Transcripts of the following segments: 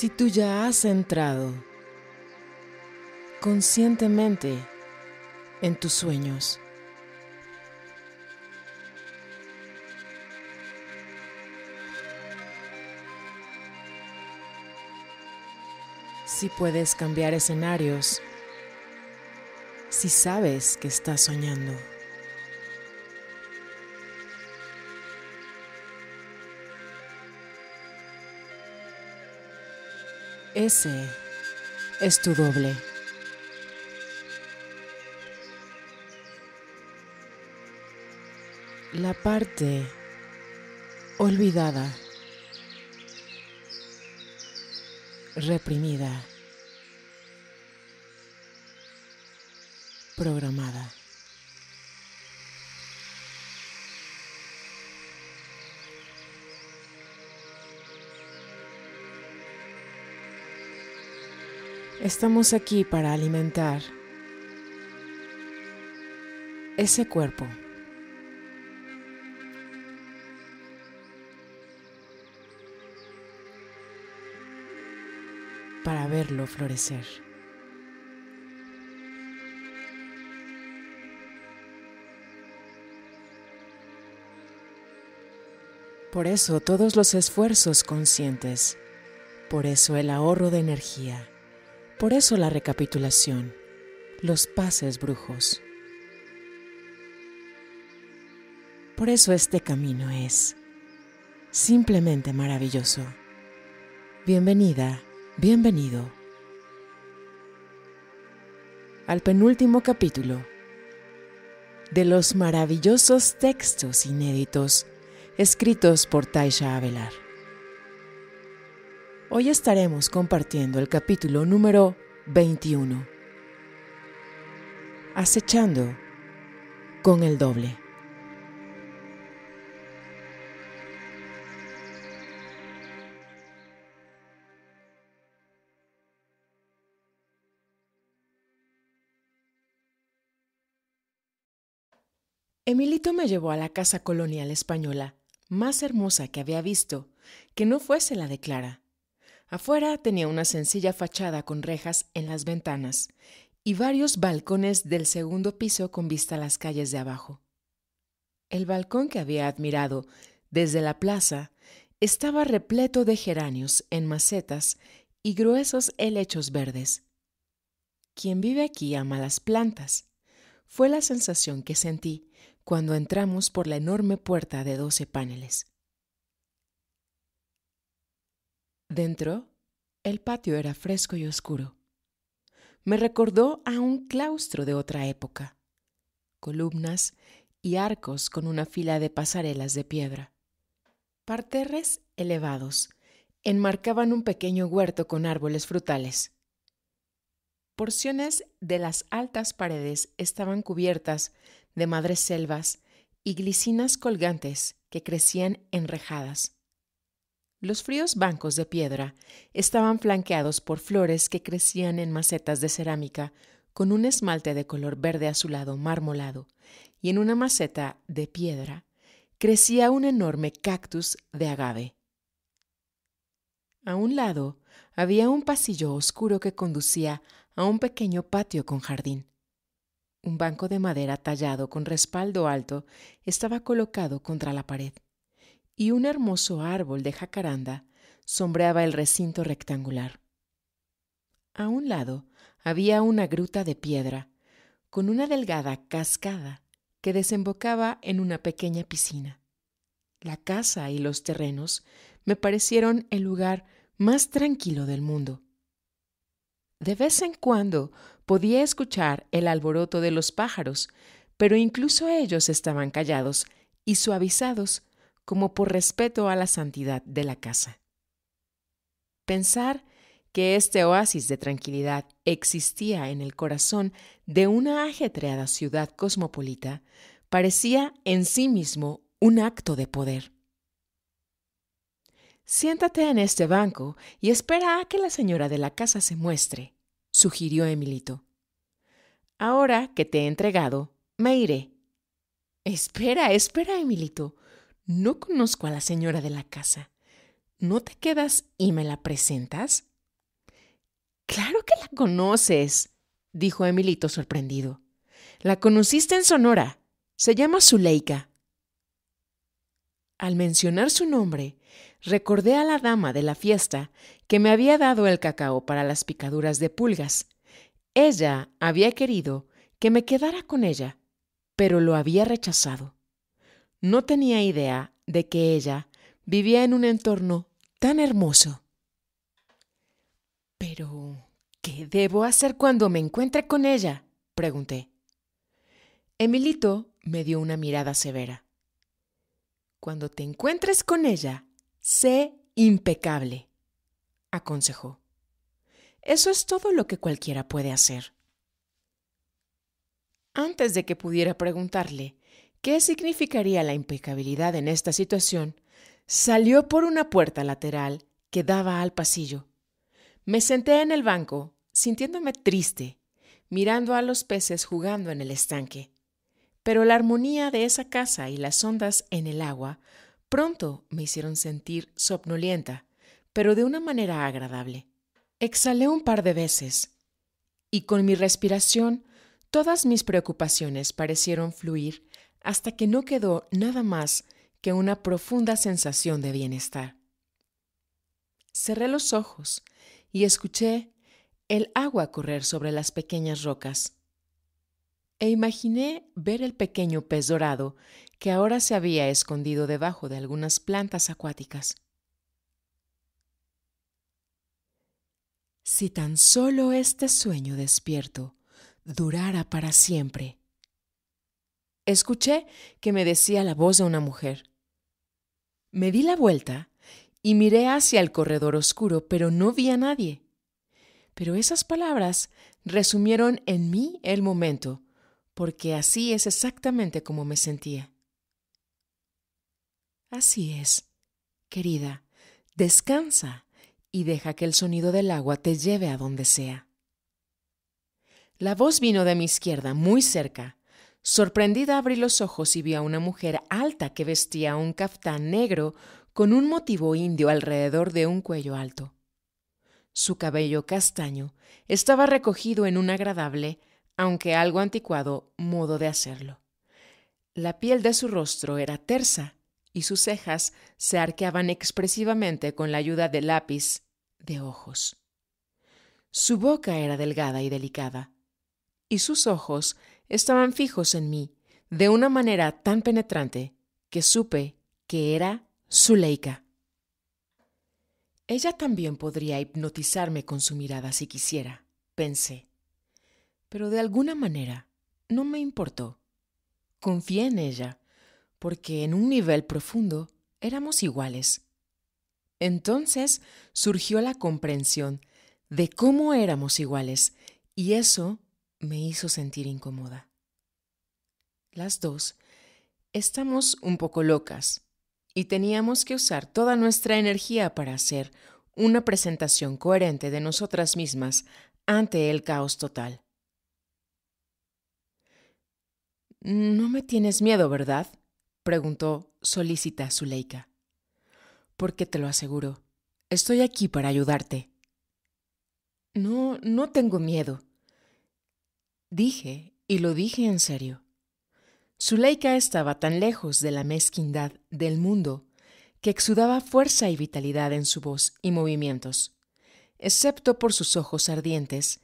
Si tú ya has entrado conscientemente en tus sueños, si puedes cambiar escenarios, si sabes que estás soñando. Ese es tu doble. La parte olvidada, reprimida, programada. Estamos aquí para alimentar ese cuerpo. para verlo florecer. Por eso todos los esfuerzos conscientes, por eso el ahorro de energía. Por eso la recapitulación, los pases brujos. Por eso este camino es simplemente maravilloso. Bienvenida, bienvenido al penúltimo capítulo de los maravillosos textos inéditos escritos por Taisha Avelar. Hoy estaremos compartiendo el capítulo número 21. Acechando con el doble. Emilito me llevó a la casa colonial española más hermosa que había visto, que no fuese la de Clara Afuera tenía una sencilla fachada con rejas en las ventanas y varios balcones del segundo piso con vista a las calles de abajo. El balcón que había admirado desde la plaza estaba repleto de geranios en macetas y gruesos helechos verdes. Quien vive aquí ama las plantas. Fue la sensación que sentí cuando entramos por la enorme puerta de doce paneles. Dentro, el patio era fresco y oscuro. Me recordó a un claustro de otra época, columnas y arcos con una fila de pasarelas de piedra. Parterres elevados enmarcaban un pequeño huerto con árboles frutales. Porciones de las altas paredes estaban cubiertas de madreselvas y glicinas colgantes que crecían enrejadas. Los fríos bancos de piedra estaban flanqueados por flores que crecían en macetas de cerámica con un esmalte de color verde azulado marmolado, y en una maceta de piedra crecía un enorme cactus de agave. A un lado había un pasillo oscuro que conducía a un pequeño patio con jardín. Un banco de madera tallado con respaldo alto estaba colocado contra la pared y un hermoso árbol de jacaranda sombreaba el recinto rectangular. A un lado había una gruta de piedra, con una delgada cascada que desembocaba en una pequeña piscina. La casa y los terrenos me parecieron el lugar más tranquilo del mundo. De vez en cuando podía escuchar el alboroto de los pájaros, pero incluso ellos estaban callados y suavizados como por respeto a la santidad de la casa. Pensar que este oasis de tranquilidad existía en el corazón de una ajetreada ciudad cosmopolita parecía en sí mismo un acto de poder. Siéntate en este banco y espera a que la señora de la casa se muestre, sugirió Emilito. Ahora que te he entregado, me iré. Espera, espera, Emilito. No conozco a la señora de la casa. ¿No te quedas y me la presentas? Claro que la conoces, dijo Emilito sorprendido. La conociste en Sonora. Se llama Zuleika. Al mencionar su nombre, recordé a la dama de la fiesta que me había dado el cacao para las picaduras de pulgas. Ella había querido que me quedara con ella, pero lo había rechazado. No tenía idea de que ella vivía en un entorno tan hermoso. Pero, ¿qué debo hacer cuando me encuentre con ella? pregunté. Emilito me dio una mirada severa. Cuando te encuentres con ella, sé impecable, aconsejó. Eso es todo lo que cualquiera puede hacer. Antes de que pudiera preguntarle, ¿Qué significaría la impecabilidad en esta situación? Salió por una puerta lateral que daba al pasillo. Me senté en el banco, sintiéndome triste, mirando a los peces jugando en el estanque. Pero la armonía de esa casa y las ondas en el agua pronto me hicieron sentir somnolienta, pero de una manera agradable. Exhalé un par de veces y con mi respiración todas mis preocupaciones parecieron fluir hasta que no quedó nada más que una profunda sensación de bienestar. Cerré los ojos y escuché el agua correr sobre las pequeñas rocas e imaginé ver el pequeño pez dorado que ahora se había escondido debajo de algunas plantas acuáticas. Si tan solo este sueño despierto durara para siempre, escuché que me decía la voz de una mujer. Me di la vuelta y miré hacia el corredor oscuro, pero no vi a nadie. Pero esas palabras resumieron en mí el momento, porque así es exactamente como me sentía. Así es, querida, descansa y deja que el sonido del agua te lleve a donde sea. La voz vino de mi izquierda, muy cerca, Sorprendida abrí los ojos y vi a una mujer alta que vestía un caftán negro con un motivo indio alrededor de un cuello alto. Su cabello castaño estaba recogido en un agradable, aunque algo anticuado, modo de hacerlo. La piel de su rostro era tersa y sus cejas se arqueaban expresivamente con la ayuda de lápiz de ojos. Su boca era delgada y delicada, y sus ojos estaban fijos en mí de una manera tan penetrante que supe que era Zuleika. Ella también podría hipnotizarme con su mirada si quisiera, pensé. Pero de alguna manera no me importó. Confié en ella, porque en un nivel profundo éramos iguales. Entonces surgió la comprensión de cómo éramos iguales, y eso me hizo sentir incómoda. Las dos estamos un poco locas y teníamos que usar toda nuestra energía para hacer una presentación coherente de nosotras mismas ante el caos total. No me tienes miedo, ¿verdad? preguntó solícita Zuleika. Porque te lo aseguro, estoy aquí para ayudarte. No, no tengo miedo, Dije, y lo dije en serio. Zuleika estaba tan lejos de la mezquindad del mundo que exudaba fuerza y vitalidad en su voz y movimientos. Excepto por sus ojos ardientes,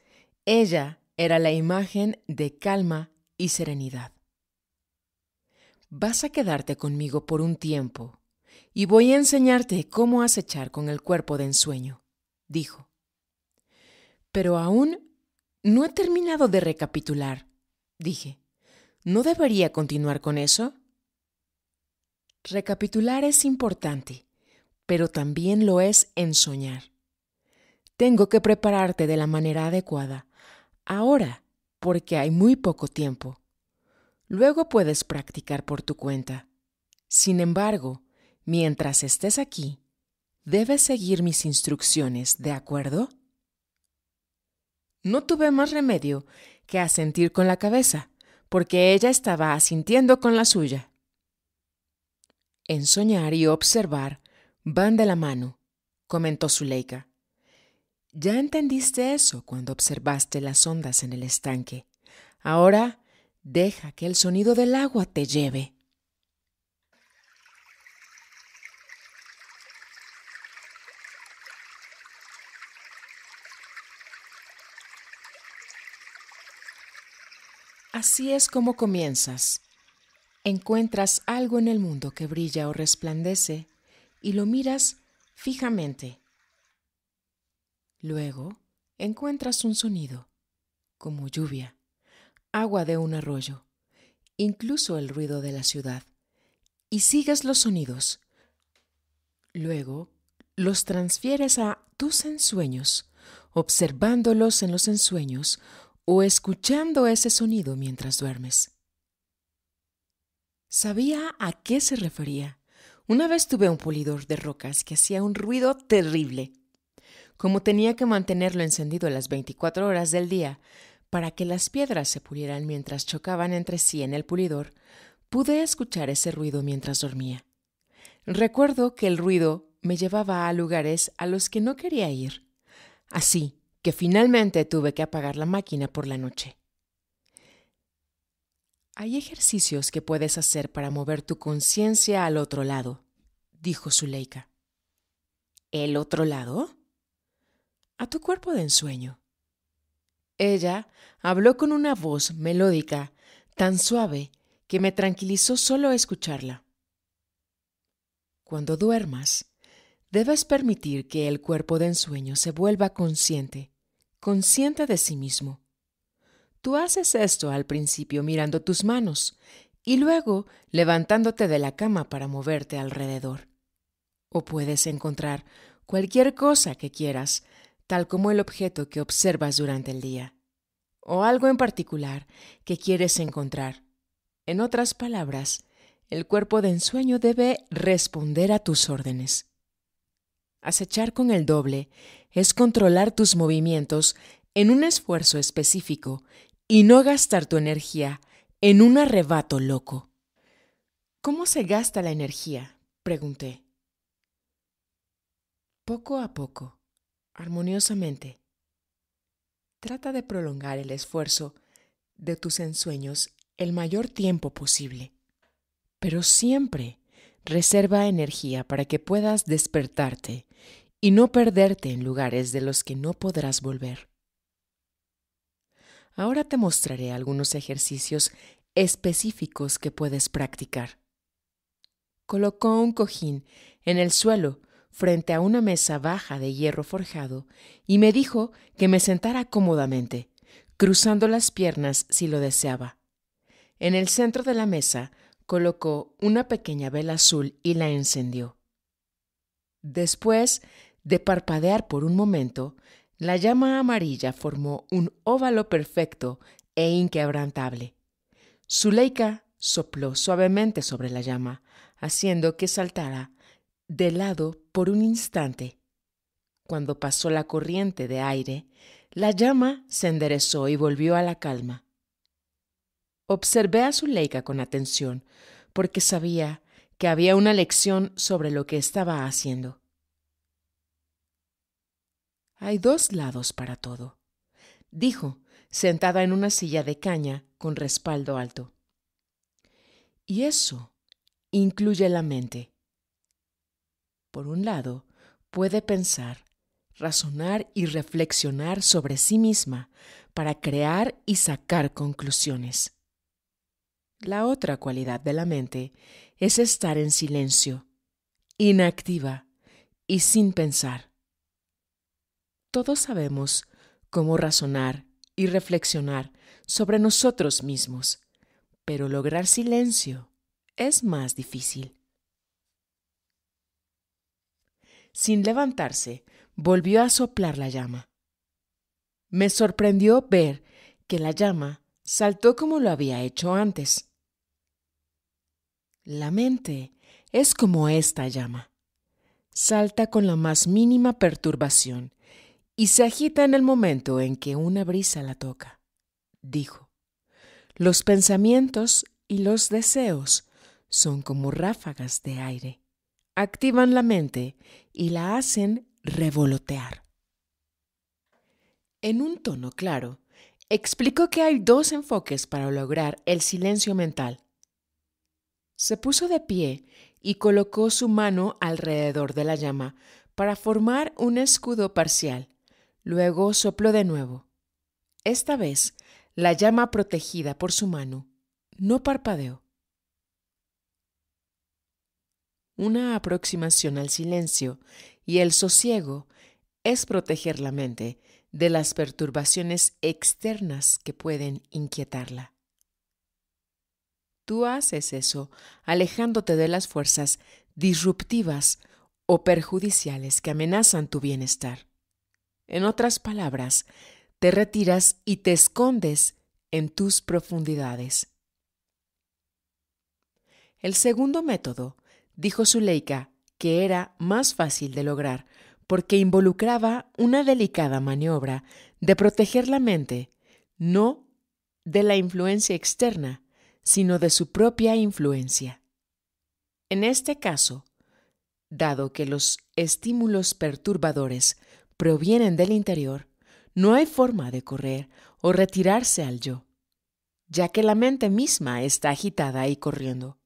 ella era la imagen de calma y serenidad. Vas a quedarte conmigo por un tiempo y voy a enseñarte cómo acechar con el cuerpo de ensueño, dijo. Pero aún no he terminado de recapitular, dije. ¿No debería continuar con eso? Recapitular es importante, pero también lo es ensoñar. Tengo que prepararte de la manera adecuada, ahora, porque hay muy poco tiempo. Luego puedes practicar por tu cuenta. Sin embargo, mientras estés aquí, debes seguir mis instrucciones, ¿de acuerdo? no tuve más remedio que asentir con la cabeza, porque ella estaba asintiendo con la suya. Ensoñar y observar van de la mano, comentó Zuleika. Ya entendiste eso cuando observaste las ondas en el estanque. Ahora deja que el sonido del agua te lleve. Así es como comienzas. Encuentras algo en el mundo que brilla o resplandece y lo miras fijamente. Luego, encuentras un sonido, como lluvia, agua de un arroyo, incluso el ruido de la ciudad, y sigues los sonidos. Luego, los transfieres a tus ensueños, observándolos en los ensueños o escuchando ese sonido mientras duermes. Sabía a qué se refería. Una vez tuve un pulidor de rocas que hacía un ruido terrible. Como tenía que mantenerlo encendido las 24 horas del día para que las piedras se pulieran mientras chocaban entre sí en el pulidor, pude escuchar ese ruido mientras dormía. Recuerdo que el ruido me llevaba a lugares a los que no quería ir. Así, que finalmente tuve que apagar la máquina por la noche. Hay ejercicios que puedes hacer para mover tu conciencia al otro lado, dijo Zuleika. ¿El otro lado? A tu cuerpo de ensueño. Ella habló con una voz melódica, tan suave, que me tranquilizó solo escucharla. Cuando duermas, Debes permitir que el cuerpo de ensueño se vuelva consciente, consciente de sí mismo. Tú haces esto al principio mirando tus manos y luego levantándote de la cama para moverte alrededor. O puedes encontrar cualquier cosa que quieras, tal como el objeto que observas durante el día, o algo en particular que quieres encontrar. En otras palabras, el cuerpo de ensueño debe responder a tus órdenes. Acechar con el doble es controlar tus movimientos en un esfuerzo específico y no gastar tu energía en un arrebato loco. ¿Cómo se gasta la energía? pregunté. Poco a poco, armoniosamente. Trata de prolongar el esfuerzo de tus ensueños el mayor tiempo posible, pero siempre reserva energía para que puedas despertarte y no perderte en lugares de los que no podrás volver. Ahora te mostraré algunos ejercicios específicos que puedes practicar. Colocó un cojín en el suelo frente a una mesa baja de hierro forjado y me dijo que me sentara cómodamente, cruzando las piernas si lo deseaba. En el centro de la mesa colocó una pequeña vela azul y la encendió. Después de parpadear por un momento, la llama amarilla formó un óvalo perfecto e inquebrantable. Zuleika sopló suavemente sobre la llama, haciendo que saltara de lado por un instante. Cuando pasó la corriente de aire, la llama se enderezó y volvió a la calma. Observé a Zuleika con atención, porque sabía que había una lección sobre lo que estaba haciendo. Hay dos lados para todo, dijo, sentada en una silla de caña con respaldo alto. Y eso incluye la mente. Por un lado, puede pensar, razonar y reflexionar sobre sí misma para crear y sacar conclusiones. La otra cualidad de la mente es estar en silencio, inactiva y sin pensar todos sabemos cómo razonar y reflexionar sobre nosotros mismos, pero lograr silencio es más difícil. Sin levantarse, volvió a soplar la llama. Me sorprendió ver que la llama saltó como lo había hecho antes. La mente es como esta llama. Salta con la más mínima perturbación y se agita en el momento en que una brisa la toca. Dijo, los pensamientos y los deseos son como ráfagas de aire, activan la mente y la hacen revolotear. En un tono claro, explicó que hay dos enfoques para lograr el silencio mental. Se puso de pie y colocó su mano alrededor de la llama para formar un escudo parcial Luego sopló de nuevo. Esta vez, la llama protegida por su mano no parpadeó. Una aproximación al silencio y el sosiego es proteger la mente de las perturbaciones externas que pueden inquietarla. Tú haces eso alejándote de las fuerzas disruptivas o perjudiciales que amenazan tu bienestar. En otras palabras, te retiras y te escondes en tus profundidades. El segundo método, dijo Zuleika, que era más fácil de lograr, porque involucraba una delicada maniobra de proteger la mente, no de la influencia externa, sino de su propia influencia. En este caso, dado que los estímulos perturbadores provienen del interior, no hay forma de correr o retirarse al yo, ya que la mente misma está agitada y corriendo.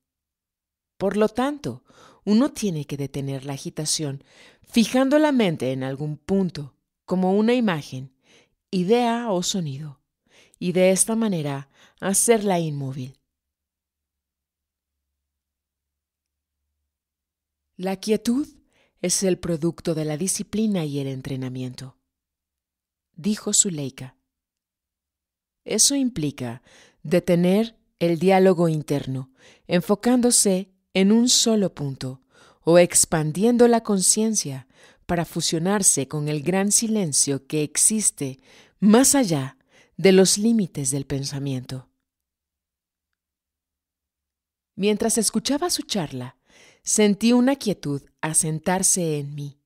Por lo tanto, uno tiene que detener la agitación fijando la mente en algún punto, como una imagen, idea o sonido, y de esta manera hacerla inmóvil. La quietud es el producto de la disciplina y el entrenamiento. Dijo Zuleika. Eso implica detener el diálogo interno, enfocándose en un solo punto o expandiendo la conciencia para fusionarse con el gran silencio que existe más allá de los límites del pensamiento. Mientras escuchaba su charla, Sentí una quietud asentarse en mí,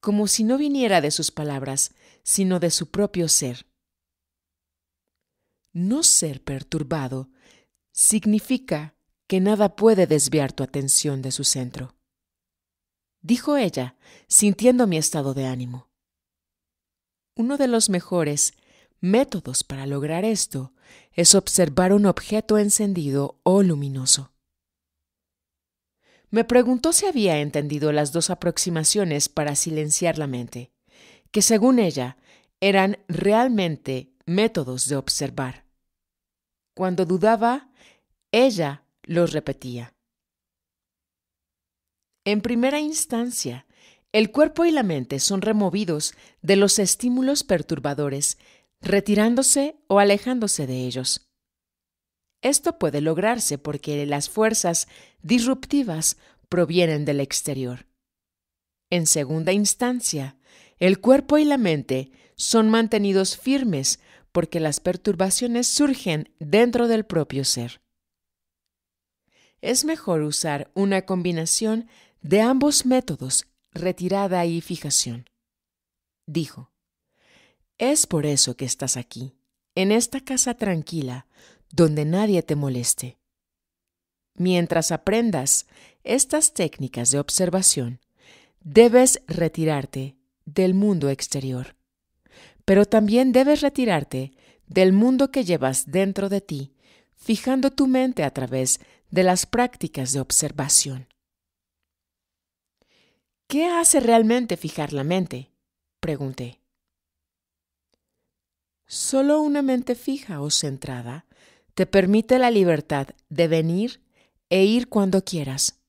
como si no viniera de sus palabras, sino de su propio ser. No ser perturbado significa que nada puede desviar tu atención de su centro, dijo ella, sintiendo mi estado de ánimo. Uno de los mejores métodos para lograr esto es observar un objeto encendido o luminoso. Me preguntó si había entendido las dos aproximaciones para silenciar la mente, que según ella eran realmente métodos de observar. Cuando dudaba, ella los repetía. En primera instancia, el cuerpo y la mente son removidos de los estímulos perturbadores, retirándose o alejándose de ellos. Esto puede lograrse porque las fuerzas disruptivas provienen del exterior. En segunda instancia, el cuerpo y la mente son mantenidos firmes porque las perturbaciones surgen dentro del propio ser. Es mejor usar una combinación de ambos métodos, retirada y fijación. Dijo, es por eso que estás aquí, en esta casa tranquila, donde nadie te moleste. Mientras aprendas estas técnicas de observación, debes retirarte del mundo exterior, pero también debes retirarte del mundo que llevas dentro de ti, fijando tu mente a través de las prácticas de observación. ¿Qué hace realmente fijar la mente? pregunté. Solo una mente fija o centrada te permite la libertad de venir e ir cuando quieras.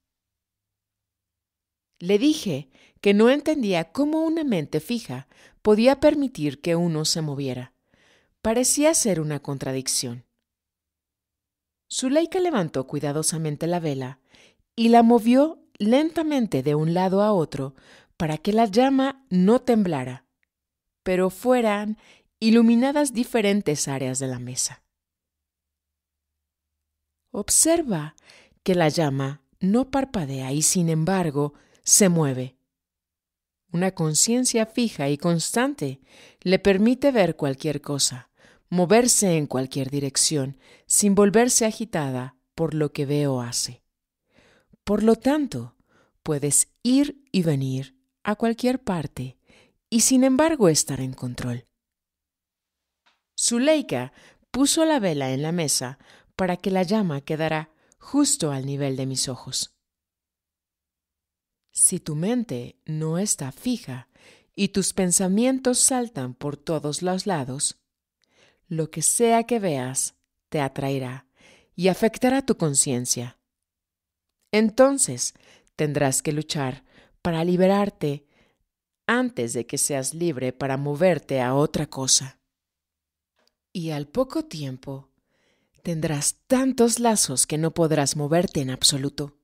Le dije que no entendía cómo una mente fija podía permitir que uno se moviera. Parecía ser una contradicción. Zuleika levantó cuidadosamente la vela y la movió lentamente de un lado a otro para que la llama no temblara, pero fueran iluminadas diferentes áreas de la mesa. Observa que la llama no parpadea y sin embargo se mueve. Una conciencia fija y constante le permite ver cualquier cosa, moverse en cualquier dirección, sin volverse agitada por lo que ve o hace. Por lo tanto, puedes ir y venir a cualquier parte y sin embargo estar en control. Zuleika puso la vela en la mesa para que la llama quedará justo al nivel de mis ojos. Si tu mente no está fija y tus pensamientos saltan por todos los lados, lo que sea que veas te atraerá y afectará tu conciencia. Entonces tendrás que luchar para liberarte antes de que seas libre para moverte a otra cosa. Y al poco tiempo, tendrás tantos lazos que no podrás moverte en absoluto.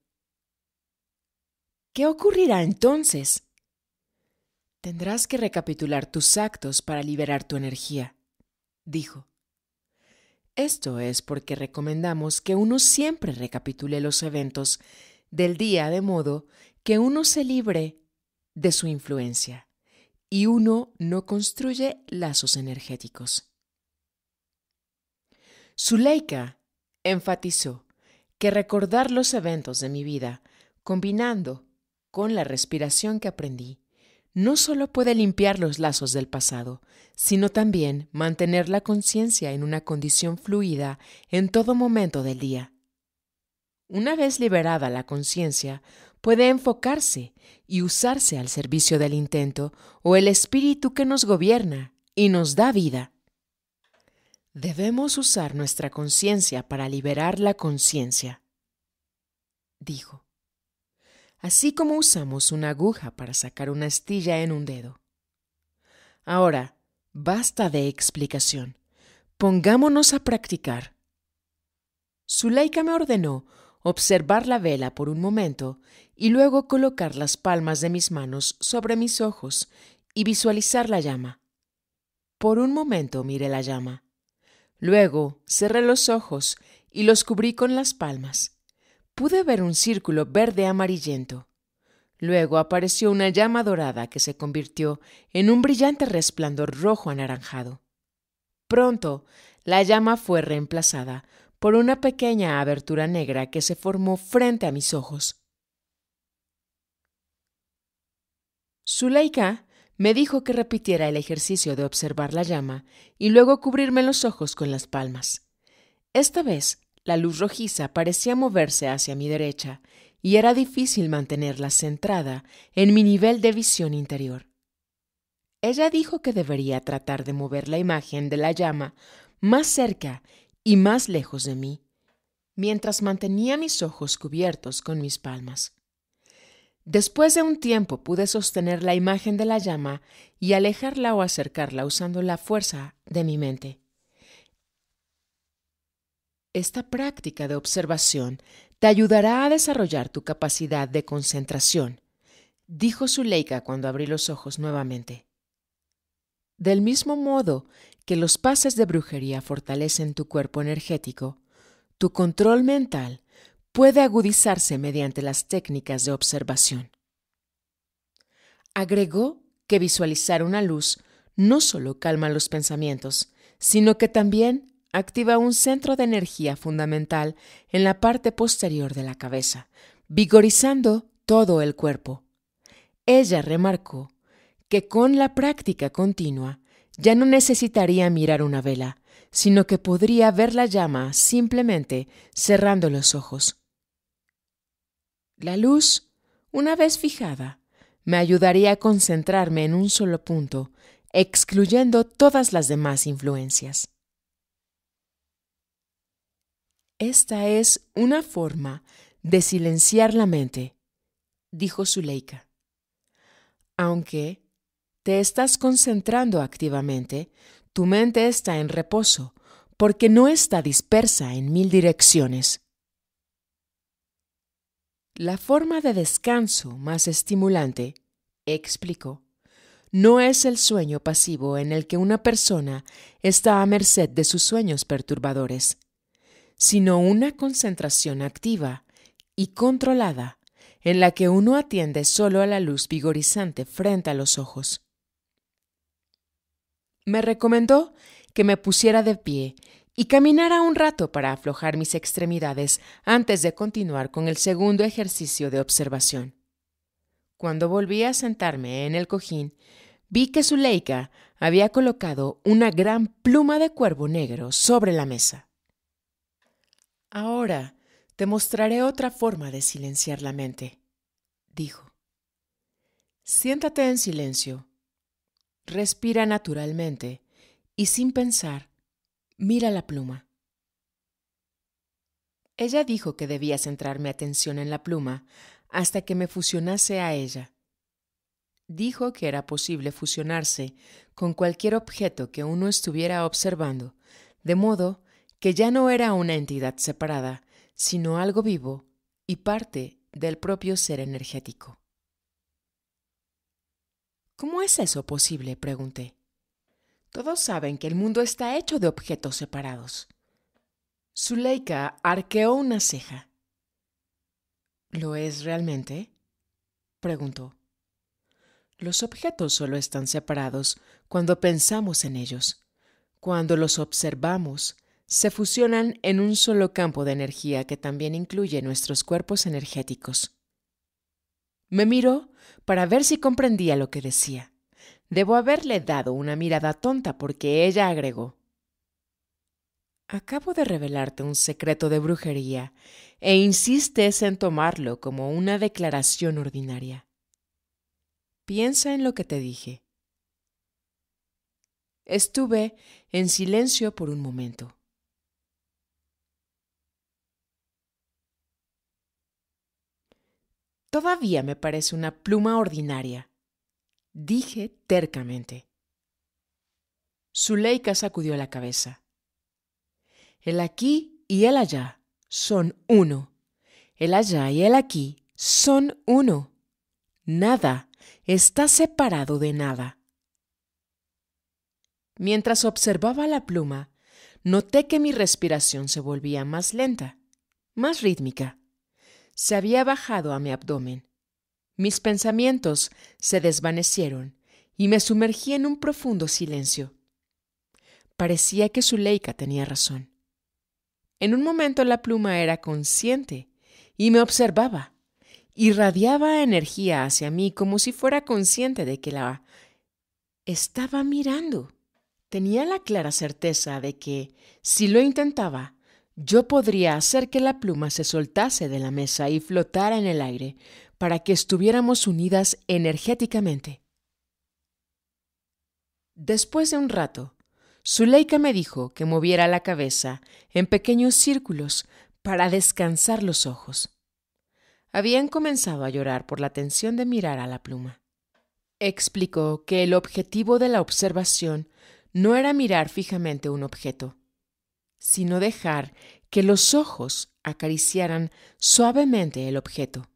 ¿Qué ocurrirá entonces? Tendrás que recapitular tus actos para liberar tu energía, dijo. Esto es porque recomendamos que uno siempre recapitule los eventos del día de modo que uno se libre de su influencia y uno no construye lazos energéticos. Zuleika enfatizó que recordar los eventos de mi vida, combinando con la respiración que aprendí, no solo puede limpiar los lazos del pasado, sino también mantener la conciencia en una condición fluida en todo momento del día. Una vez liberada la conciencia, puede enfocarse y usarse al servicio del intento o el espíritu que nos gobierna y nos da vida. Debemos usar nuestra conciencia para liberar la conciencia, dijo. Así como usamos una aguja para sacar una astilla en un dedo. Ahora, basta de explicación. Pongámonos a practicar. Zuleika me ordenó observar la vela por un momento y luego colocar las palmas de mis manos sobre mis ojos y visualizar la llama. Por un momento miré la llama. Luego cerré los ojos y los cubrí con las palmas. Pude ver un círculo verde amarillento. Luego apareció una llama dorada que se convirtió en un brillante resplandor rojo anaranjado. Pronto, la llama fue reemplazada por una pequeña abertura negra que se formó frente a mis ojos. Zuleika me dijo que repitiera el ejercicio de observar la llama y luego cubrirme los ojos con las palmas. Esta vez, la luz rojiza parecía moverse hacia mi derecha y era difícil mantenerla centrada en mi nivel de visión interior. Ella dijo que debería tratar de mover la imagen de la llama más cerca y más lejos de mí, mientras mantenía mis ojos cubiertos con mis palmas. Después de un tiempo pude sostener la imagen de la llama y alejarla o acercarla usando la fuerza de mi mente. Esta práctica de observación te ayudará a desarrollar tu capacidad de concentración, dijo Zuleika cuando abrí los ojos nuevamente. Del mismo modo que los pases de brujería fortalecen tu cuerpo energético, tu control mental puede agudizarse mediante las técnicas de observación. Agregó que visualizar una luz no solo calma los pensamientos, sino que también activa un centro de energía fundamental en la parte posterior de la cabeza, vigorizando todo el cuerpo. Ella remarcó que con la práctica continua ya no necesitaría mirar una vela, sino que podría ver la llama simplemente cerrando los ojos, la luz, una vez fijada, me ayudaría a concentrarme en un solo punto, excluyendo todas las demás influencias. Esta es una forma de silenciar la mente, dijo Zuleika. Aunque te estás concentrando activamente, tu mente está en reposo, porque no está dispersa en mil direcciones. La forma de descanso más estimulante, explicó, no es el sueño pasivo en el que una persona está a merced de sus sueños perturbadores, sino una concentración activa y controlada en la que uno atiende solo a la luz vigorizante frente a los ojos. Me recomendó que me pusiera de pie y caminara un rato para aflojar mis extremidades antes de continuar con el segundo ejercicio de observación. Cuando volví a sentarme en el cojín, vi que Zuleika había colocado una gran pluma de cuervo negro sobre la mesa. Ahora te mostraré otra forma de silenciar la mente, dijo. Siéntate en silencio, respira naturalmente y sin pensar Mira la pluma. Ella dijo que debía centrar mi atención en la pluma hasta que me fusionase a ella. Dijo que era posible fusionarse con cualquier objeto que uno estuviera observando, de modo que ya no era una entidad separada, sino algo vivo y parte del propio ser energético. ¿Cómo es eso posible? pregunté. Todos saben que el mundo está hecho de objetos separados. Zuleika arqueó una ceja. ¿Lo es realmente? preguntó. Los objetos solo están separados cuando pensamos en ellos. Cuando los observamos, se fusionan en un solo campo de energía que también incluye nuestros cuerpos energéticos. Me miró para ver si comprendía lo que decía. Debo haberle dado una mirada tonta porque ella agregó Acabo de revelarte un secreto de brujería e insistes en tomarlo como una declaración ordinaria. Piensa en lo que te dije. Estuve en silencio por un momento. Todavía me parece una pluma ordinaria, dije tercamente. Zuleika sacudió la cabeza. El aquí y el allá son uno. El allá y el aquí son uno. Nada está separado de nada. Mientras observaba la pluma, noté que mi respiración se volvía más lenta, más rítmica. Se había bajado a mi abdomen mis pensamientos se desvanecieron y me sumergí en un profundo silencio. Parecía que Zuleika tenía razón. En un momento la pluma era consciente y me observaba. Irradiaba energía hacia mí como si fuera consciente de que la estaba mirando. Tenía la clara certeza de que, si lo intentaba, yo podría hacer que la pluma se soltase de la mesa y flotara en el aire, para que estuviéramos unidas energéticamente. Después de un rato, Zuleika me dijo que moviera la cabeza en pequeños círculos para descansar los ojos. Habían comenzado a llorar por la tensión de mirar a la pluma. Explicó que el objetivo de la observación no era mirar fijamente un objeto, sino dejar que los ojos acariciaran suavemente el objeto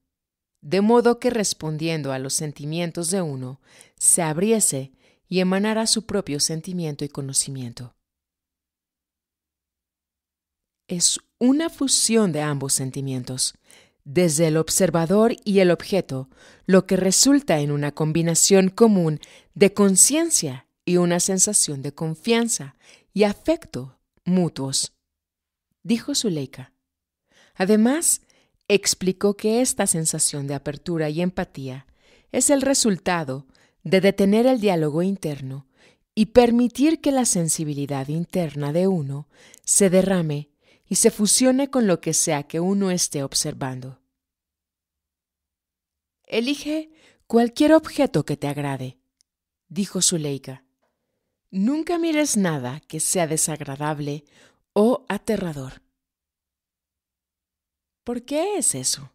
de modo que respondiendo a los sentimientos de uno, se abriese y emanara su propio sentimiento y conocimiento. Es una fusión de ambos sentimientos, desde el observador y el objeto, lo que resulta en una combinación común de conciencia y una sensación de confianza y afecto mutuos, dijo Zuleika. Además, explicó que esta sensación de apertura y empatía es el resultado de detener el diálogo interno y permitir que la sensibilidad interna de uno se derrame y se fusione con lo que sea que uno esté observando. Elige cualquier objeto que te agrade, dijo Zuleika. Nunca mires nada que sea desagradable o aterrador. ¿Por qué es eso?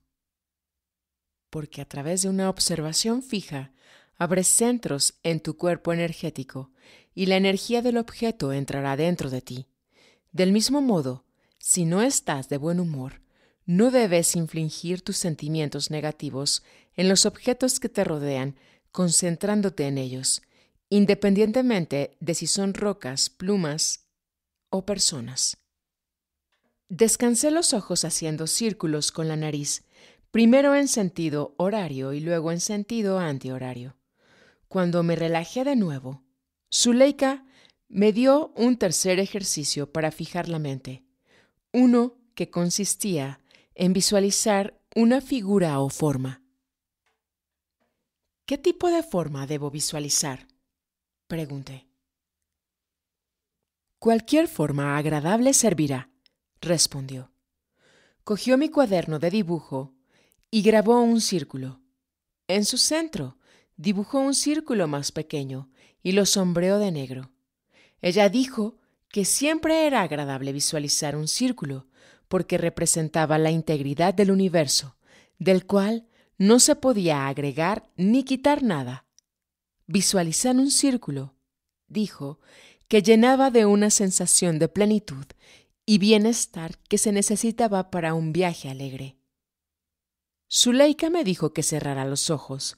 Porque a través de una observación fija, abres centros en tu cuerpo energético y la energía del objeto entrará dentro de ti. Del mismo modo, si no estás de buen humor, no debes infligir tus sentimientos negativos en los objetos que te rodean, concentrándote en ellos, independientemente de si son rocas, plumas o personas. Descansé los ojos haciendo círculos con la nariz, primero en sentido horario y luego en sentido antihorario. Cuando me relajé de nuevo, Zuleika me dio un tercer ejercicio para fijar la mente, uno que consistía en visualizar una figura o forma. ¿Qué tipo de forma debo visualizar? pregunté. Cualquier forma agradable servirá, respondió. Cogió mi cuaderno de dibujo y grabó un círculo. En su centro dibujó un círculo más pequeño y lo sombreó de negro. Ella dijo que siempre era agradable visualizar un círculo porque representaba la integridad del universo, del cual no se podía agregar ni quitar nada. Visualizar un círculo, dijo, que llenaba de una sensación de plenitud y bienestar que se necesitaba para un viaje alegre. Zuleika me dijo que cerrara los ojos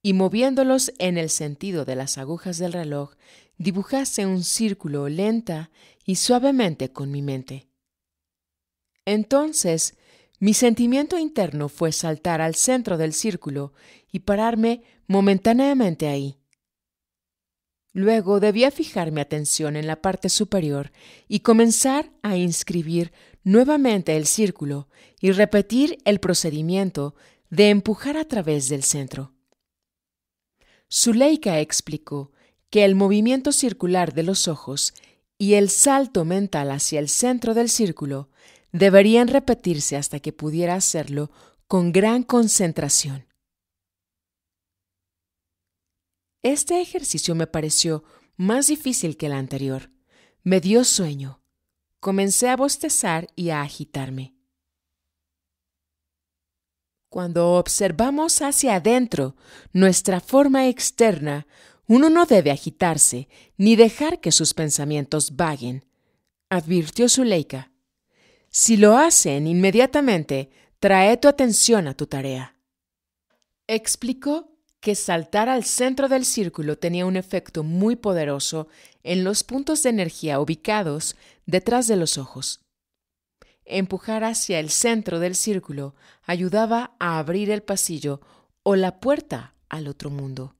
y moviéndolos en el sentido de las agujas del reloj, dibujase un círculo lenta y suavemente con mi mente. Entonces, mi sentimiento interno fue saltar al centro del círculo y pararme momentáneamente ahí, Luego debía fijar mi atención en la parte superior y comenzar a inscribir nuevamente el círculo y repetir el procedimiento de empujar a través del centro. Zuleika explicó que el movimiento circular de los ojos y el salto mental hacia el centro del círculo deberían repetirse hasta que pudiera hacerlo con gran concentración. Este ejercicio me pareció más difícil que el anterior. Me dio sueño. Comencé a bostezar y a agitarme. Cuando observamos hacia adentro nuestra forma externa, uno no debe agitarse ni dejar que sus pensamientos vaguen, advirtió Zuleika. Si lo hacen inmediatamente, trae tu atención a tu tarea. Explicó que saltar al centro del círculo tenía un efecto muy poderoso en los puntos de energía ubicados detrás de los ojos. Empujar hacia el centro del círculo ayudaba a abrir el pasillo o la puerta al otro mundo.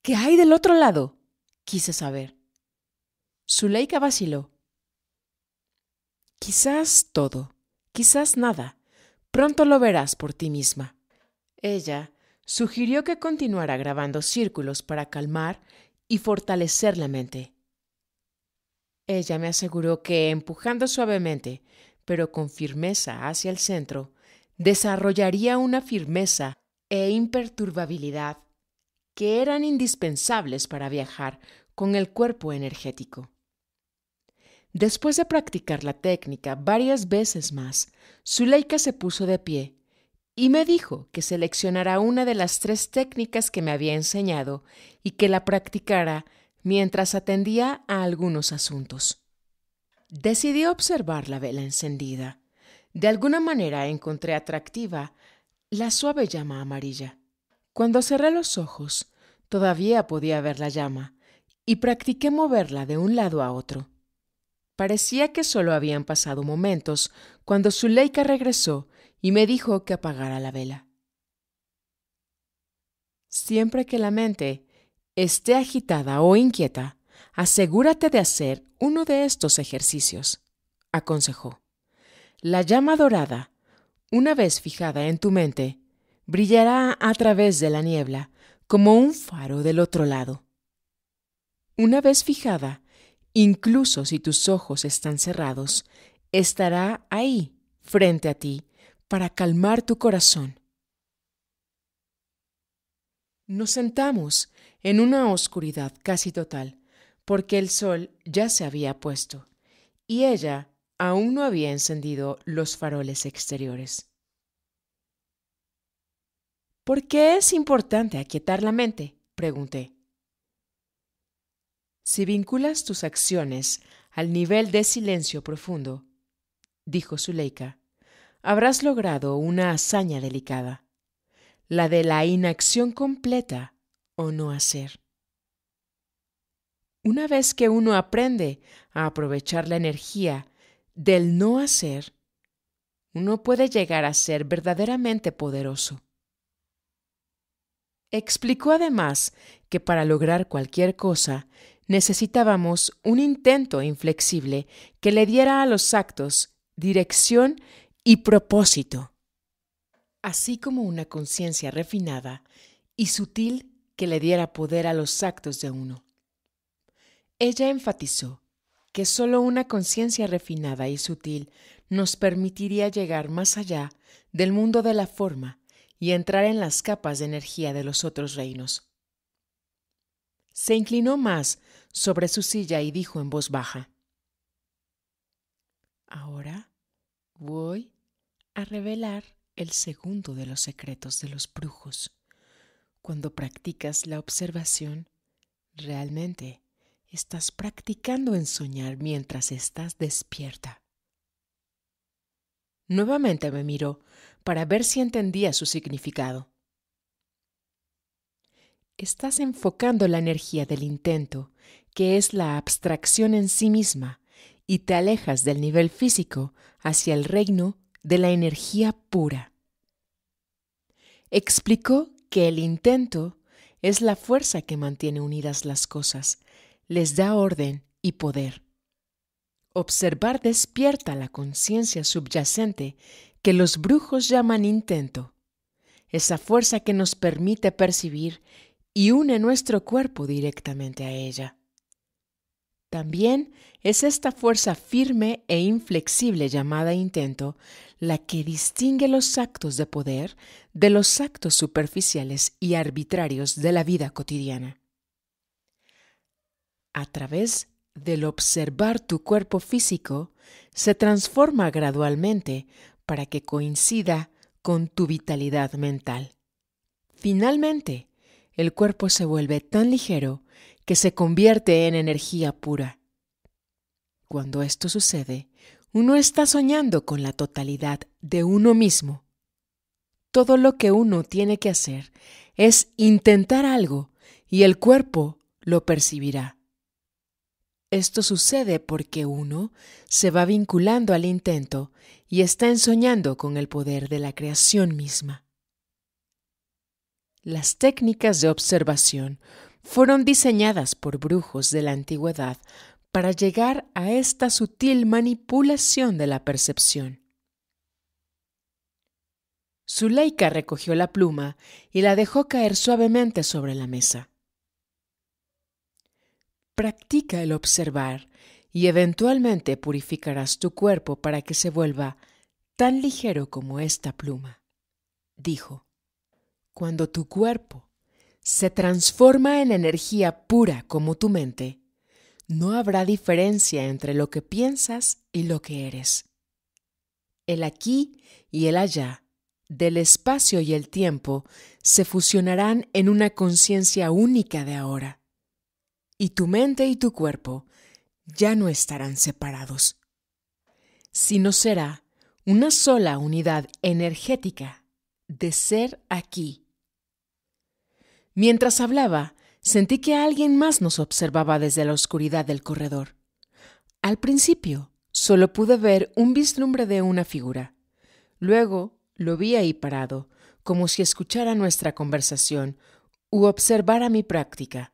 ¿Qué hay del otro lado? quise saber. Zuleika vaciló. Quizás todo, quizás nada. Pronto lo verás por ti misma. Ella sugirió que continuara grabando círculos para calmar y fortalecer la mente. Ella me aseguró que, empujando suavemente, pero con firmeza hacia el centro, desarrollaría una firmeza e imperturbabilidad que eran indispensables para viajar con el cuerpo energético. Después de practicar la técnica varias veces más, Zuleika se puso de pie y me dijo que seleccionara una de las tres técnicas que me había enseñado y que la practicara mientras atendía a algunos asuntos. Decidí observar la vela encendida. De alguna manera encontré atractiva la suave llama amarilla. Cuando cerré los ojos, todavía podía ver la llama, y practiqué moverla de un lado a otro. Parecía que solo habían pasado momentos cuando Zuleika regresó y me dijo que apagara la vela. Siempre que la mente esté agitada o inquieta, asegúrate de hacer uno de estos ejercicios, aconsejó. La llama dorada, una vez fijada en tu mente, brillará a través de la niebla como un faro del otro lado. Una vez fijada, incluso si tus ojos están cerrados, estará ahí, frente a ti, para calmar tu corazón. Nos sentamos en una oscuridad casi total, porque el sol ya se había puesto, y ella aún no había encendido los faroles exteriores. ¿Por qué es importante aquietar la mente? pregunté. Si vinculas tus acciones al nivel de silencio profundo, dijo Zuleika, habrás logrado una hazaña delicada, la de la inacción completa o no hacer. Una vez que uno aprende a aprovechar la energía del no hacer, uno puede llegar a ser verdaderamente poderoso. Explicó además que para lograr cualquier cosa necesitábamos un intento inflexible que le diera a los actos dirección y propósito, así como una conciencia refinada y sutil que le diera poder a los actos de uno. Ella enfatizó que sólo una conciencia refinada y sutil nos permitiría llegar más allá del mundo de la forma y entrar en las capas de energía de los otros reinos. Se inclinó más sobre su silla y dijo en voz baja, Ahora Voy a revelar el segundo de los secretos de los brujos. Cuando practicas la observación, realmente estás practicando en soñar mientras estás despierta. Nuevamente me miró para ver si entendía su significado. Estás enfocando la energía del intento, que es la abstracción en sí misma, y te alejas del nivel físico hacia el reino de la energía pura. Explicó que el intento es la fuerza que mantiene unidas las cosas, les da orden y poder. Observar despierta la conciencia subyacente que los brujos llaman intento, esa fuerza que nos permite percibir y une nuestro cuerpo directamente a ella. También es esta fuerza firme e inflexible llamada intento la que distingue los actos de poder de los actos superficiales y arbitrarios de la vida cotidiana. A través del observar tu cuerpo físico, se transforma gradualmente para que coincida con tu vitalidad mental. Finalmente, el cuerpo se vuelve tan ligero que se convierte en energía pura cuando esto sucede, uno está soñando con la totalidad de uno mismo. Todo lo que uno tiene que hacer es intentar algo y el cuerpo lo percibirá. Esto sucede porque uno se va vinculando al intento y está ensoñando con el poder de la creación misma. Las técnicas de observación fueron diseñadas por brujos de la antigüedad para llegar a esta sutil manipulación de la percepción. Zuleika recogió la pluma y la dejó caer suavemente sobre la mesa. Practica el observar y eventualmente purificarás tu cuerpo para que se vuelva tan ligero como esta pluma, dijo. Cuando tu cuerpo se transforma en energía pura como tu mente, no habrá diferencia entre lo que piensas y lo que eres. El aquí y el allá, del espacio y el tiempo, se fusionarán en una conciencia única de ahora. Y tu mente y tu cuerpo ya no estarán separados, sino será una sola unidad energética de ser aquí. Mientras hablaba, sentí que alguien más nos observaba desde la oscuridad del corredor. Al principio, solo pude ver un vislumbre de una figura. Luego, lo vi ahí parado, como si escuchara nuestra conversación u observara mi práctica.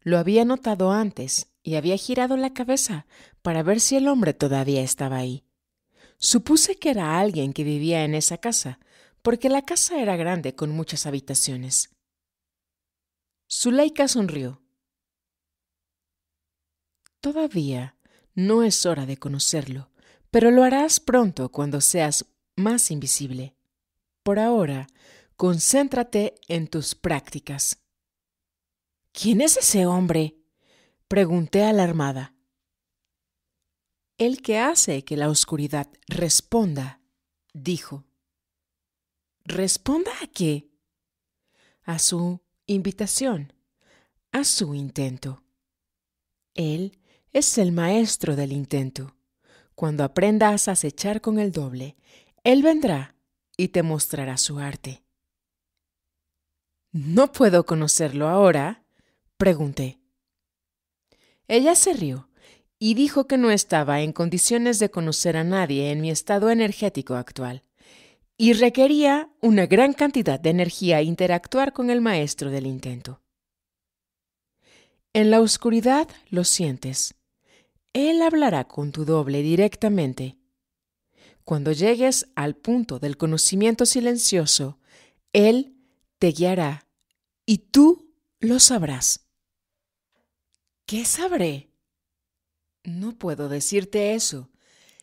Lo había notado antes y había girado la cabeza para ver si el hombre todavía estaba ahí. Supuse que era alguien que vivía en esa casa, porque la casa era grande con muchas habitaciones. Zuleika sonrió. Todavía no es hora de conocerlo, pero lo harás pronto cuando seas más invisible. Por ahora, concéntrate en tus prácticas. ¿Quién es ese hombre? pregunté alarmada. El que hace que la oscuridad responda, dijo. ¿Responda a qué? A su invitación. a su intento. Él es el maestro del intento. Cuando aprendas a acechar con el doble, Él vendrá y te mostrará su arte. ¿No puedo conocerlo ahora? pregunté. Ella se rió y dijo que no estaba en condiciones de conocer a nadie en mi estado energético actual y requería una gran cantidad de energía interactuar con el maestro del intento. En la oscuridad lo sientes. Él hablará con tu doble directamente. Cuando llegues al punto del conocimiento silencioso, Él te guiará y tú lo sabrás. ¿Qué sabré? No puedo decirte eso.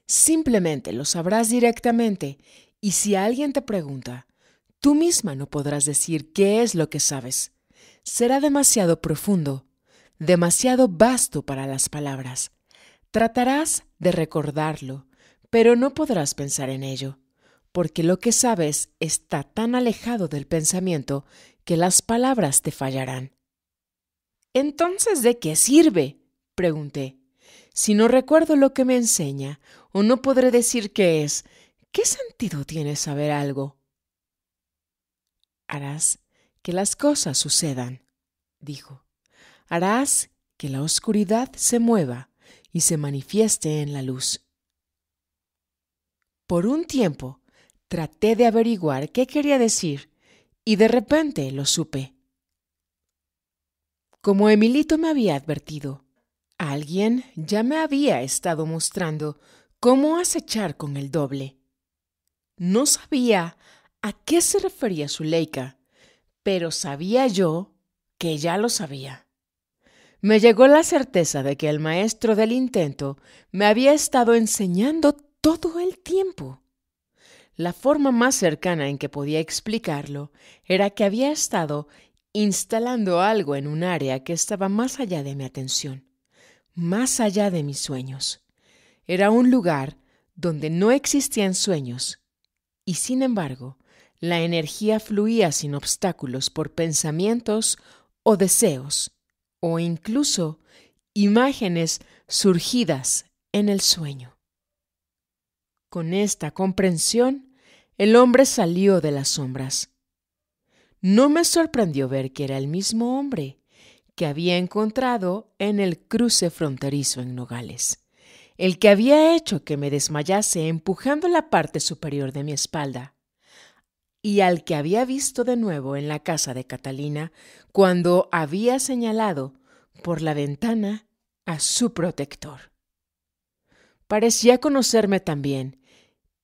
Simplemente lo sabrás directamente y si alguien te pregunta, tú misma no podrás decir qué es lo que sabes. Será demasiado profundo, demasiado vasto para las palabras. Tratarás de recordarlo, pero no podrás pensar en ello, porque lo que sabes está tan alejado del pensamiento que las palabras te fallarán. Entonces, ¿de qué sirve? pregunté. Si no recuerdo lo que me enseña, o no podré decir qué es, ¿Qué sentido tiene saber algo? Harás que las cosas sucedan, dijo. Harás que la oscuridad se mueva y se manifieste en la luz. Por un tiempo traté de averiguar qué quería decir y de repente lo supe. Como Emilito me había advertido, alguien ya me había estado mostrando cómo acechar con el doble. No sabía a qué se refería su leica, pero sabía yo que ya lo sabía. Me llegó la certeza de que el maestro del intento me había estado enseñando todo el tiempo. La forma más cercana en que podía explicarlo era que había estado instalando algo en un área que estaba más allá de mi atención, más allá de mis sueños. Era un lugar donde no existían sueños, y sin embargo, la energía fluía sin obstáculos por pensamientos o deseos, o incluso imágenes surgidas en el sueño. Con esta comprensión, el hombre salió de las sombras. No me sorprendió ver que era el mismo hombre que había encontrado en el cruce fronterizo en Nogales el que había hecho que me desmayase empujando la parte superior de mi espalda, y al que había visto de nuevo en la casa de Catalina cuando había señalado por la ventana a su protector. Parecía conocerme también,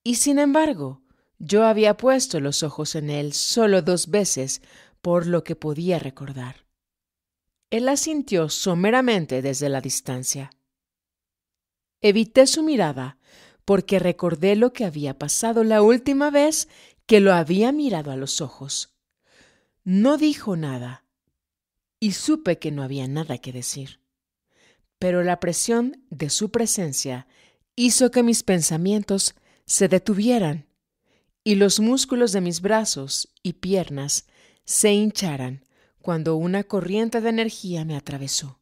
y sin embargo, yo había puesto los ojos en él solo dos veces, por lo que podía recordar. Él asintió someramente desde la distancia. Evité su mirada, porque recordé lo que había pasado la última vez que lo había mirado a los ojos. No dijo nada, y supe que no había nada que decir. Pero la presión de su presencia hizo que mis pensamientos se detuvieran y los músculos de mis brazos y piernas se hincharan cuando una corriente de energía me atravesó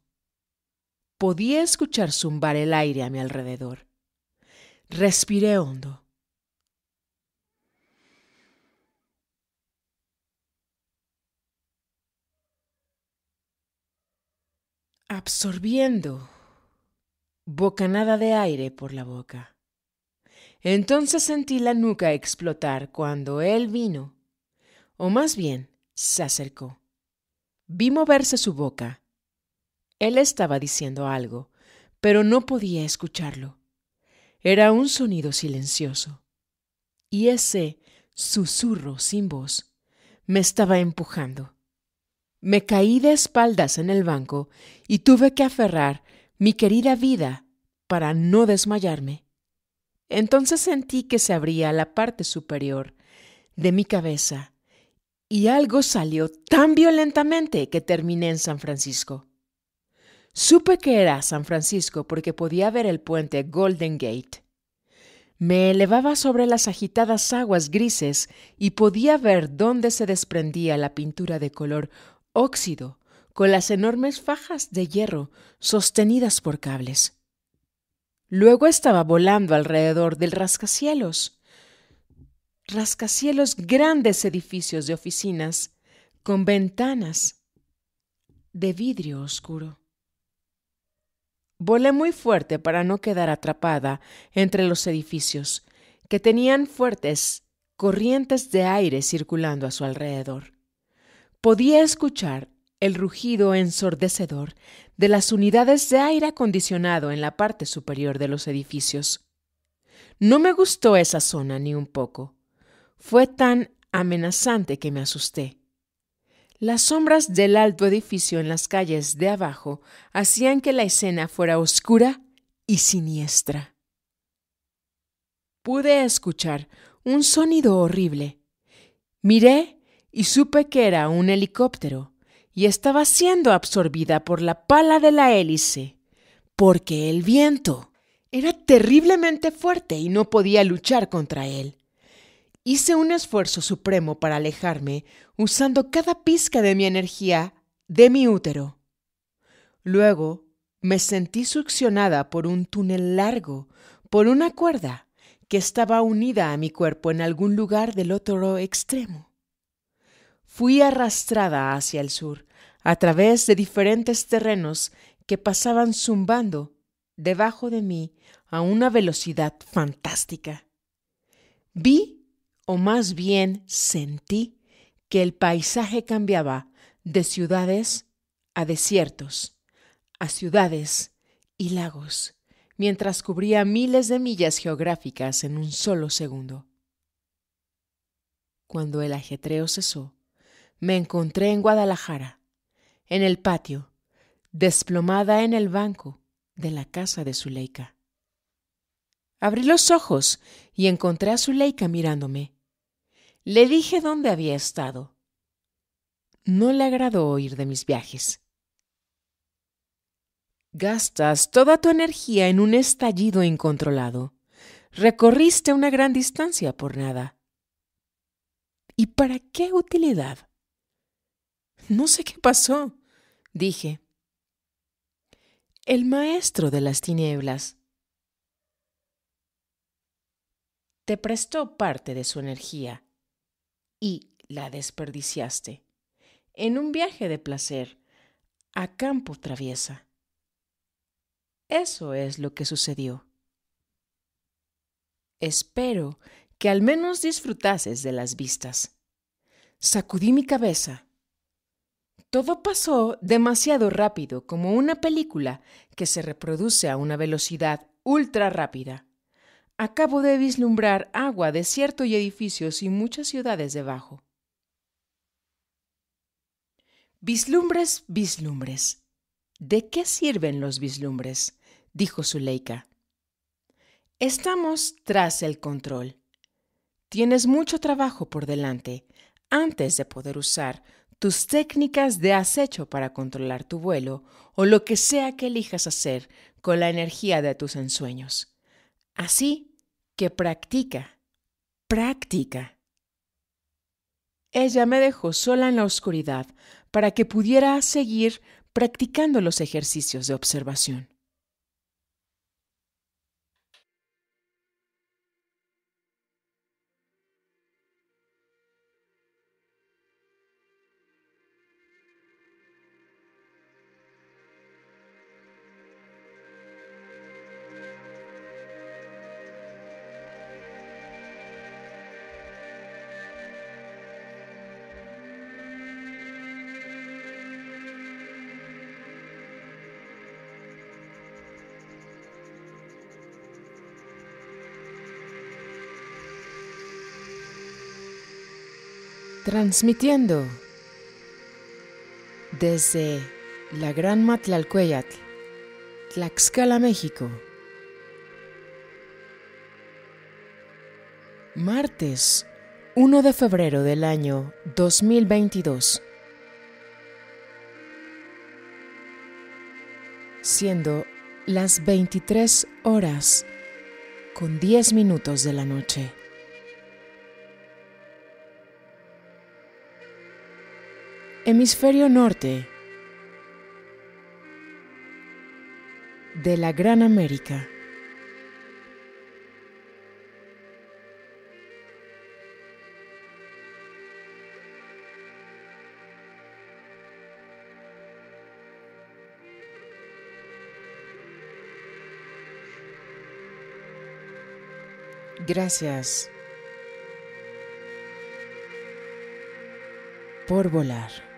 podía escuchar zumbar el aire a mi alrededor. Respiré hondo. Absorbiendo bocanada de aire por la boca. Entonces sentí la nuca explotar cuando él vino, o más bien se acercó. Vi moverse su boca él estaba diciendo algo, pero no podía escucharlo. Era un sonido silencioso. Y ese susurro sin voz me estaba empujando. Me caí de espaldas en el banco y tuve que aferrar mi querida vida para no desmayarme. Entonces sentí que se abría la parte superior de mi cabeza y algo salió tan violentamente que terminé en San Francisco. Supe que era San Francisco porque podía ver el puente Golden Gate. Me elevaba sobre las agitadas aguas grises y podía ver dónde se desprendía la pintura de color óxido con las enormes fajas de hierro sostenidas por cables. Luego estaba volando alrededor del rascacielos. Rascacielos grandes edificios de oficinas con ventanas de vidrio oscuro. Volé muy fuerte para no quedar atrapada entre los edificios, que tenían fuertes corrientes de aire circulando a su alrededor. Podía escuchar el rugido ensordecedor de las unidades de aire acondicionado en la parte superior de los edificios. No me gustó esa zona ni un poco. Fue tan amenazante que me asusté. Las sombras del alto edificio en las calles de abajo hacían que la escena fuera oscura y siniestra. Pude escuchar un sonido horrible. Miré y supe que era un helicóptero y estaba siendo absorbida por la pala de la hélice, porque el viento era terriblemente fuerte y no podía luchar contra él. Hice un esfuerzo supremo para alejarme, usando cada pizca de mi energía de mi útero. Luego me sentí succionada por un túnel largo, por una cuerda que estaba unida a mi cuerpo en algún lugar del otro extremo. Fui arrastrada hacia el sur, a través de diferentes terrenos que pasaban zumbando debajo de mí a una velocidad fantástica. Vi o más bien sentí que el paisaje cambiaba de ciudades a desiertos, a ciudades y lagos, mientras cubría miles de millas geográficas en un solo segundo. Cuando el ajetreo cesó, me encontré en Guadalajara, en el patio, desplomada en el banco de la casa de Zuleika. Abrí los ojos y encontré a Zuleika mirándome. Le dije dónde había estado. No le agradó oír de mis viajes. Gastas toda tu energía en un estallido incontrolado. Recorriste una gran distancia por nada. ¿Y para qué utilidad? No sé qué pasó, dije. El maestro de las tinieblas te prestó parte de su energía y la desperdiciaste en un viaje de placer a campo traviesa. Eso es lo que sucedió. Espero que al menos disfrutases de las vistas. Sacudí mi cabeza. Todo pasó demasiado rápido, como una película que se reproduce a una velocidad ultra rápida. Acabo de vislumbrar agua, desierto y edificios y muchas ciudades debajo. Vislumbres, vislumbres. ¿De qué sirven los vislumbres? dijo Zuleika. Estamos tras el control. Tienes mucho trabajo por delante antes de poder usar tus técnicas de acecho para controlar tu vuelo o lo que sea que elijas hacer con la energía de tus ensueños. Así que practica, practica. Ella me dejó sola en la oscuridad para que pudiera seguir practicando los ejercicios de observación. Transmitiendo desde la Gran Matlalcueyatl, Tlaxcala, México. Martes 1 de febrero del año 2022. Siendo las 23 horas con 10 minutos de la noche. Hemisferio Norte de la Gran América. Gracias por volar.